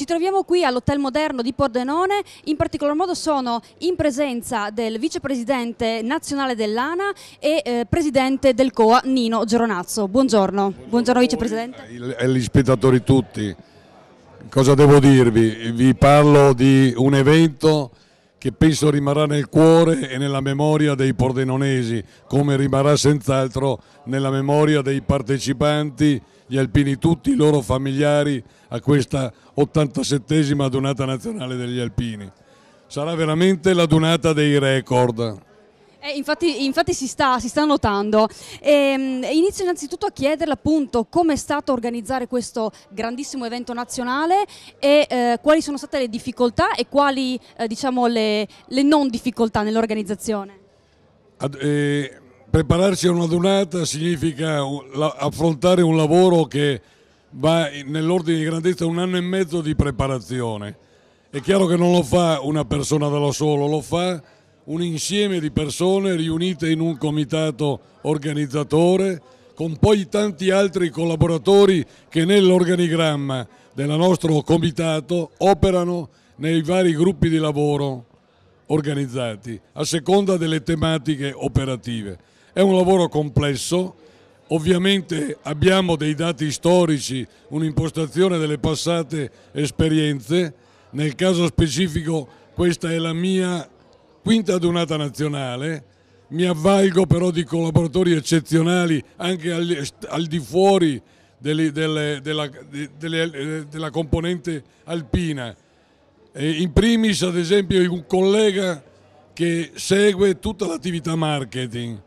ci troviamo qui all'Hotel Moderno di Pordenone, in particolar modo sono in presenza del vicepresidente nazionale dell'ANA e eh, presidente del COA Nino Geronazzo. Buongiorno, buongiorno, buongiorno vicepresidente. E gli spettatori tutti, cosa devo dirvi? Vi parlo di un evento che penso rimarrà nel cuore e nella memoria dei pordenonesi, come rimarrà senz'altro nella memoria dei partecipanti, gli alpini tutti, i loro familiari a questa 87esima Donata nazionale degli alpini. Sarà veramente la Donata dei record. Eh, infatti, infatti si, sta, si, sta, notando. Ehm, inizio innanzitutto a chiederle appunto come è stato organizzare questo grandissimo evento nazionale e eh, quali sono state le difficoltà e quali eh, diciamo le, le, non difficoltà nell'organizzazione. Eh, prepararsi a una donata significa affrontare un lavoro che va nell'ordine di grandezza un anno e mezzo di preparazione. È chiaro che non lo fa una persona da solo, lo fa un insieme di persone riunite in un comitato organizzatore con poi tanti altri collaboratori che nell'organigramma del nostro comitato operano nei vari gruppi di lavoro organizzati a seconda delle tematiche operative. È un lavoro complesso, ovviamente abbiamo dei dati storici, un'impostazione delle passate esperienze, nel caso specifico questa è la mia quinta adunata nazionale, mi avvalgo però di collaboratori eccezionali anche al, al di fuori delle, delle, della, delle, eh, della, componente alpina. E in primis ad esempio un collega che segue tutta l'attività marketing,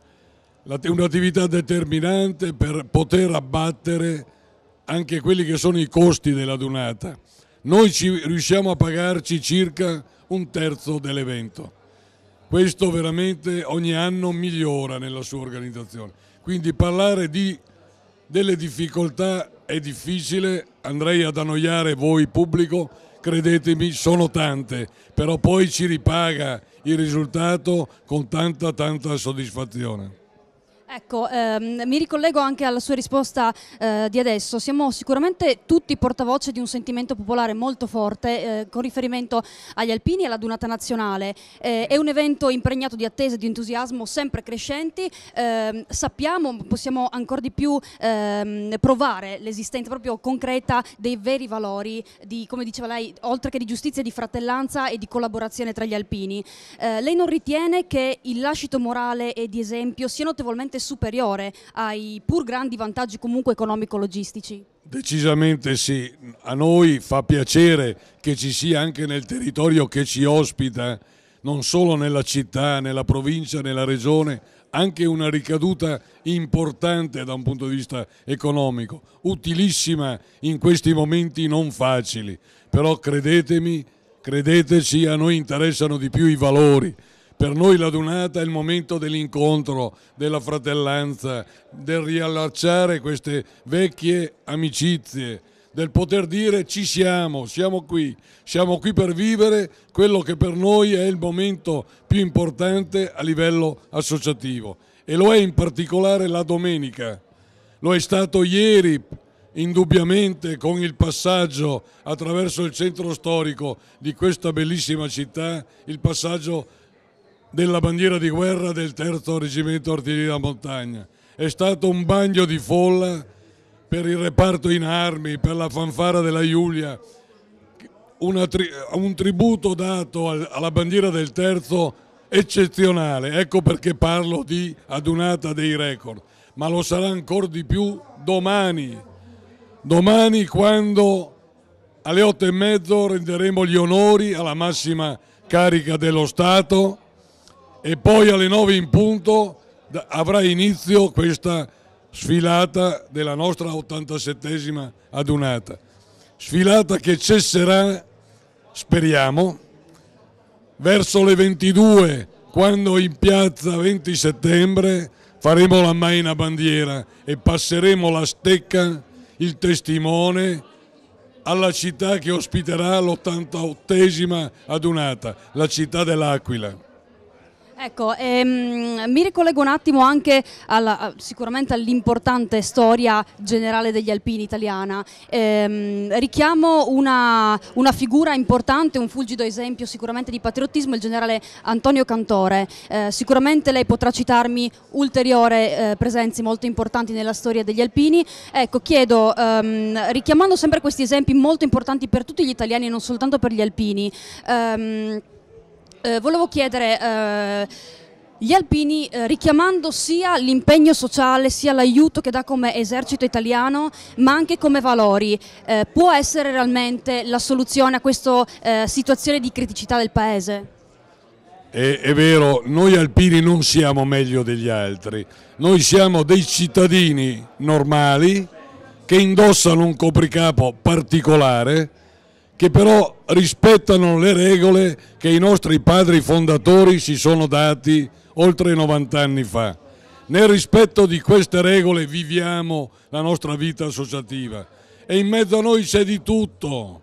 un'attività determinante per poter abbattere anche quelli che sono i costi della donata. Noi ci, riusciamo a pagarci circa un terzo dell'evento questo veramente ogni anno migliora nella sua organizzazione. Quindi parlare di, delle difficoltà è difficile, andrei ad annoiare voi pubblico, credetemi sono tante, però poi ci ripaga il risultato con tanta tanta soddisfazione. Ecco, ehm, mi ricollego anche alla sua risposta eh, di adesso. Siamo sicuramente tutti portavoce di un sentimento popolare molto forte eh, con riferimento agli alpini e alla Dunata Nazionale. Eh, è un evento impregnato di attese e di entusiasmo sempre crescenti. Ehm, sappiamo, possiamo ancora di più ehm, provare l'esistenza proprio concreta dei veri valori, di, come diceva lei, oltre che di giustizia, di fratellanza e di collaborazione tra gli alpini. Eh, lei non ritiene che il lascito morale e di esempio sia notevolmente superiore ai pur grandi vantaggi comunque economico-logistici? Decisamente sì, a noi fa piacere che ci sia anche nel territorio che ci ospita, non solo nella città, nella provincia, nella regione, anche una ricaduta importante da un punto di vista economico, utilissima in questi momenti non facili, però credetemi, credeteci, a noi interessano di più i valori, per noi la donata è il momento dell'incontro, della fratellanza, del riallacciare queste vecchie amicizie, del poter dire ci siamo, siamo qui, siamo qui per vivere quello che per noi è il momento più importante a livello associativo e lo è in particolare la domenica. Lo è stato ieri indubbiamente con il passaggio attraverso il centro storico di questa bellissima città, il passaggio della bandiera di guerra del terzo reggimento artiglieria montagna. È stato un bagno di folla per il reparto in armi, per la fanfara della Giulia, tri un tributo dato al alla bandiera del terzo eccezionale. Ecco perché parlo di adunata dei record, ma lo sarà ancora di più domani, domani quando alle otto e mezzo renderemo gli onori alla massima carica dello Stato e poi alle 9 in punto avrà inizio questa sfilata della nostra 87esima adunata. Sfilata che cesserà, speriamo, verso le 22 quando in piazza 20 settembre faremo la maina bandiera e passeremo la stecca, il testimone alla città che ospiterà l'88esima adunata, la città dell'Aquila. Ecco, ehm, mi ricollego un attimo anche alla, sicuramente all'importante storia generale degli alpini italiana. Ehm, richiamo una, una, figura importante, un fulgido esempio sicuramente di patriottismo, il generale Antonio Cantore. Eh, sicuramente lei potrà citarmi ulteriori eh, presenze molto importanti nella storia degli alpini. Ecco, chiedo, ehm, richiamando sempre questi esempi molto importanti per tutti gli italiani e non soltanto per gli alpini, ehm, eh, volevo chiedere... Eh, gli alpini, eh, richiamando sia l'impegno sociale, sia l'aiuto che dà come esercito italiano, ma anche come valori, eh, può essere realmente la soluzione a questa eh, situazione di criticità del Paese? È, è vero, noi alpini non siamo meglio degli altri, noi siamo dei cittadini normali che indossano un copricapo particolare, che però rispettano le regole che i nostri padri fondatori si sono dati oltre 90 anni fa. Nel rispetto di queste regole viviamo la nostra vita associativa e in mezzo a noi c'è di tutto,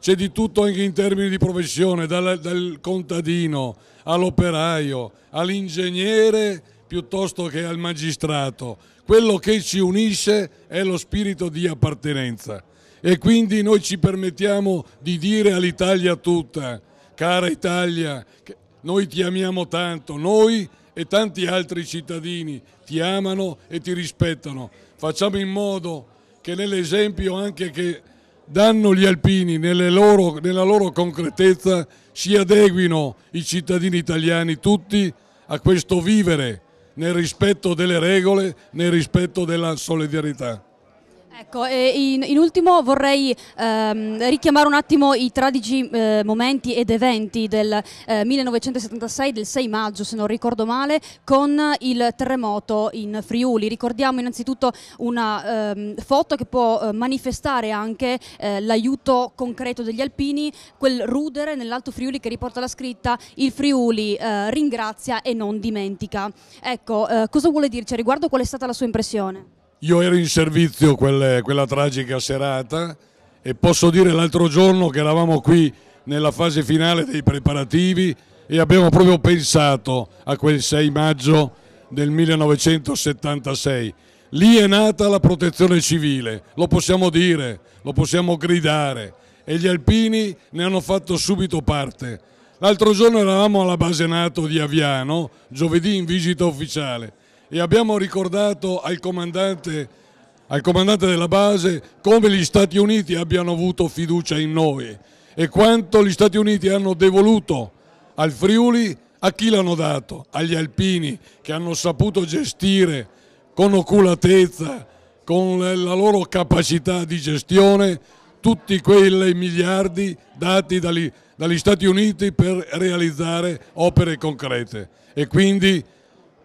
c'è di tutto anche in termini di professione, dal, dal contadino all'operaio, all'ingegnere piuttosto che al magistrato. Quello che ci unisce è lo spirito di appartenenza e quindi noi ci permettiamo di dire all'Italia tutta, cara Italia, noi ti amiamo tanto, noi e tanti altri cittadini ti amano e ti rispettano. Facciamo in modo che nell'esempio anche che danno gli alpini loro, nella loro concretezza si adeguino i cittadini italiani tutti a questo vivere nel rispetto delle regole, nel rispetto della solidarietà. Ecco, in, in, ultimo vorrei ehm, richiamare un attimo i tragici eh, momenti ed eventi del eh, 1976, del 6 maggio se non ricordo male, con il terremoto in Friuli. Ricordiamo innanzitutto una ehm, foto che può eh, manifestare anche eh, l'aiuto concreto degli alpini, quel rudere nell'Alto Friuli che riporta la scritta il Friuli eh, ringrazia e non dimentica. Ecco, eh, cosa vuole dirci a riguardo? Qual è stata la sua impressione? Io ero in servizio quelle, quella tragica serata e posso dire l'altro giorno che eravamo qui nella fase finale dei preparativi e abbiamo proprio pensato a quel 6 maggio del 1976. Lì è nata la protezione civile, lo possiamo dire, lo possiamo gridare e gli alpini ne hanno fatto subito parte. L'altro giorno eravamo alla base NATO di Aviano, giovedì in visita ufficiale e abbiamo ricordato al comandante, al comandante della base come gli Stati Uniti abbiano avuto fiducia in noi e quanto gli Stati Uniti hanno devoluto al Friuli a chi l'hanno dato? Agli alpini che hanno saputo gestire con oculatezza, con la loro capacità di gestione, tutti quei miliardi dati dagli, dagli Stati Uniti per realizzare opere concrete. E quindi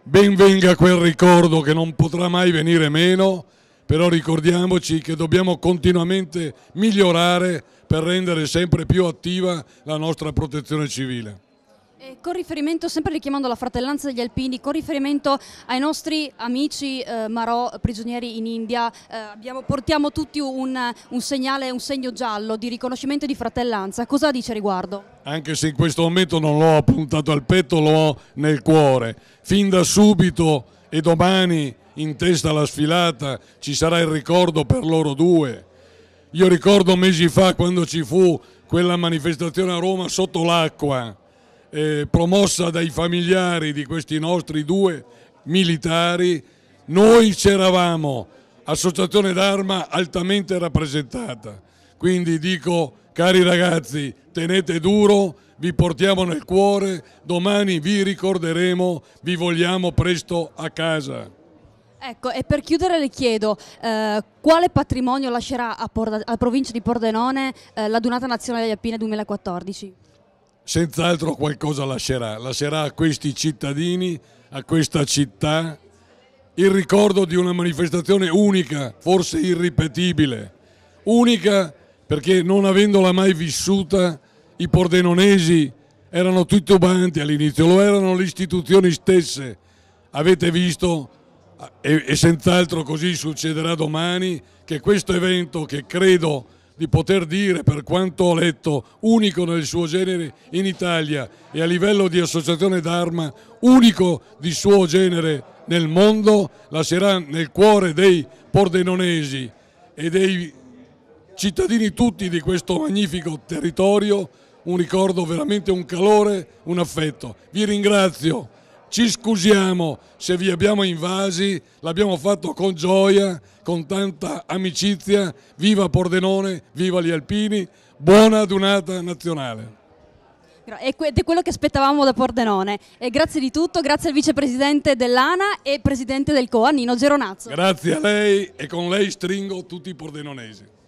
Ben venga quel ricordo che non potrà mai venire meno, però ricordiamoci che dobbiamo continuamente migliorare per rendere sempre più attiva la nostra protezione civile. E eh, con riferimento, sempre richiamando la fratellanza degli alpini, con riferimento ai nostri amici eh, Marò, prigionieri in India, eh, abbiamo, portiamo tutti un, un, segnale, un segno giallo di riconoscimento e di fratellanza. Cosa dice riguardo? Anche se in questo momento non l'ho appuntato al petto, lo ho nel cuore. Fin da subito e domani in testa alla sfilata ci sarà il ricordo per loro due. Io ricordo mesi fa quando ci fu quella manifestazione a Roma sotto l'acqua eh, promossa dai familiari di questi nostri due militari, noi c'eravamo, associazione d'arma altamente rappresentata. Quindi dico, cari ragazzi, tenete duro, vi portiamo nel cuore, domani vi ricorderemo, vi vogliamo presto a casa. Ecco, e per chiudere le chiedo, eh, quale patrimonio lascerà alla provincia di Pordenone eh, la Dunata Nazionale degli Appine 2014? senz'altro qualcosa lascerà, lascerà a questi cittadini, a questa città, il ricordo di una manifestazione unica, forse irripetibile, unica perché non avendola mai vissuta i pordenonesi erano titubanti all'inizio, lo erano le istituzioni stesse, avete visto e, e senz'altro così succederà domani che questo evento che credo di poter dire, per quanto ho letto, unico nel suo genere in Italia e a livello di associazione d'arma, unico di suo genere nel mondo, lascerà nel cuore dei pordenonesi e dei cittadini tutti di questo magnifico territorio un ricordo, veramente un calore, un affetto. Vi ringrazio ci scusiamo se vi abbiamo invasi, l'abbiamo fatto con gioia, con tanta amicizia, viva Pordenone, viva gli Alpini, buona adunata nazionale. È quello che aspettavamo da Pordenone. E grazie di tutto, grazie al vicepresidente dell'ANA e presidente del COA, Nino Geronazzo. Grazie a lei e con lei stringo tutti i pordenonesi.